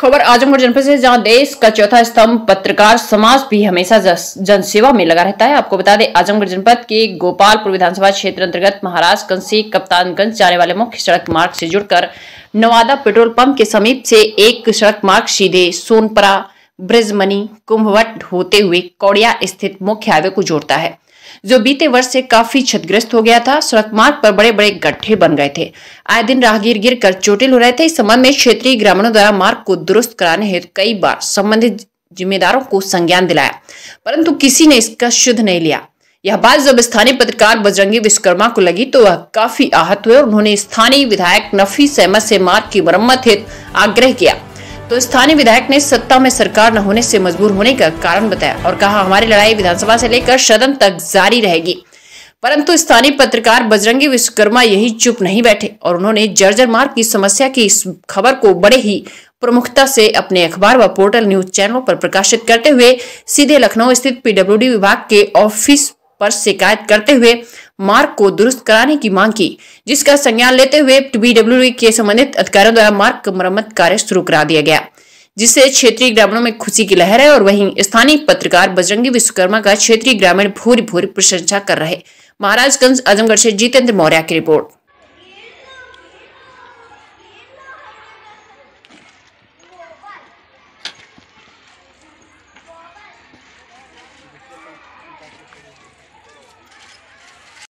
खबर आजमगढ़ जनपद से जहां देश का चौथा स्तंभ पत्रकार समाज भी हमेशा जनसेवा में लगा रहता है आपको बता दें आजमगढ़ जनपद के गोपालपुर विधानसभा क्षेत्र अंतर्गत महाराज कंसी कप्तानगंज जाने वाले मुख्य सड़क मार्ग से जुड़कर नवादा पेट्रोल पंप के समीप से एक सड़क मार्ग सीधे सोनपरा ब्रिजमनी कुंभवट होते हुए कौड़िया स्थित मुख्य हाईवे को जोड़ता है जो बीते वर्ष से काफी क्षतिग्रस्त हो गया था सड़क मार्ग पर बड़े बड़े गड्ढे बन गए थे आए दिन राहगीर गिर कर चोटिल हो रहे थे इस संबंध में क्षेत्रीय ग्रामीणों द्वारा मार्ग को दुरुस्त कराने हेतु कई बार संबंधित जिम्मेदारों को संज्ञान दिलाया परंतु किसी ने इसका शुद्ध नहीं लिया यह बात जब स्थानीय पत्रकार बजरंगी विश्वकर्मा को लगी तो वह काफी आहत हुए और उन्होंने स्थानीय विधायक नफी सहमत से मार्ग की मरम्मत हेतु आग्रह किया तो स्थानीय विधायक ने सत्ता में सरकार न होने से मजबूर होने का कारण बताया और कहा हमारी लड़ाई विधानसभा से लेकर सदन तक जारी रहेगी परंतु स्थानीय पत्रकार बजरंगी विश्वकर्मा यही चुप नहीं बैठे और उन्होंने जर्जर मार्ग की समस्या की इस खबर को बड़े ही प्रमुखता से अपने अखबार व पोर्टल न्यूज चैनलों पर प्रकाशित करते हुए सीधे लखनऊ स्थित पीडब्ल्यूडी विभाग के ऑफिस पर शिकायत करते हुए मार्ग को दुरुस्त कराने की मांग की जिसका संज्ञान लेते हुए बीडब्ल्यू e के संबंधित अधिकारियों द्वारा मार्ग मरम्मत कार्य शुरू करा दिया गया जिससे क्षेत्रीय ग्रामीणों में खुशी की लहर है और वहीं स्थानीय पत्रकार बजरंगी विश्वकर्मा का क्षेत्रीय ग्रामीण भूरी भूरी प्रशंसा कर रहे महाराजगंज आजमगढ़ से जितेंद्र मौर्य की रिपोर्ट